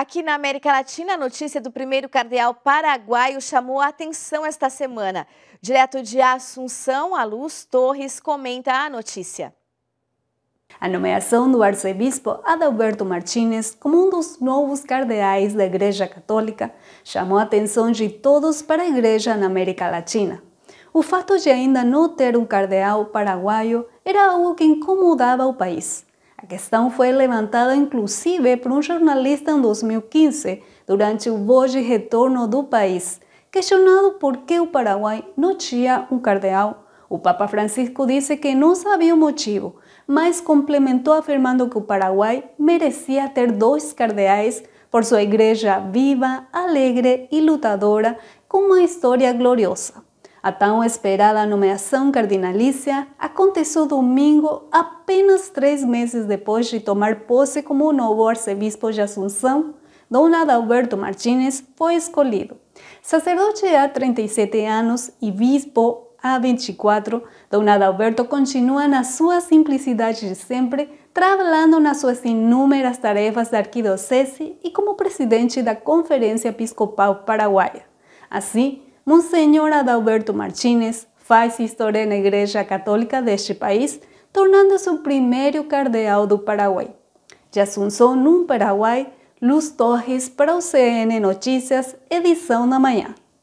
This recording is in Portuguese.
Aqui na América Latina, a notícia do primeiro cardeal paraguaio chamou a atenção esta semana. Direto de Assunção, a Luz Torres comenta a notícia. A nomeação do arcebispo Adalberto Martínez como um dos novos cardeais da Igreja Católica chamou a atenção de todos para a Igreja na América Latina. O fato de ainda não ter um cardeal paraguaio era algo que incomodava o país. La cuestión fue levantada inclusive por un jornalista en 2015, durante o viaje de retorno do país. Questionado por qué o Paraguai no tinha un cardeal, o Papa Francisco disse que no sabía motivo, mas complementó afirmando que o Paraguai merecia ter dois cardeais por su iglesia viva, alegre y lutadora, con una historia gloriosa. A tão esperada nomeação cardinalícia aconteceu domingo, apenas três meses depois de tomar posse como novo arcebispo de Assunção. Dom Adalberto Martínez foi escolhido. Sacerdote há 37 anos e bispo há 24, Dom Adalberto continua na sua simplicidade de sempre, trabalhando nas suas inúmeras tarefas da arquidiocese e como presidente da Conferência Episcopal Paraguaia. Assim, Monsenhor Adalberto Martínez faz história na Igreja Católica deste país, tornando-se o primeiro cardeal do Paraguai. De Assunção, no Paraguai, Luz Torres para o CN Notícias, edição da manhã.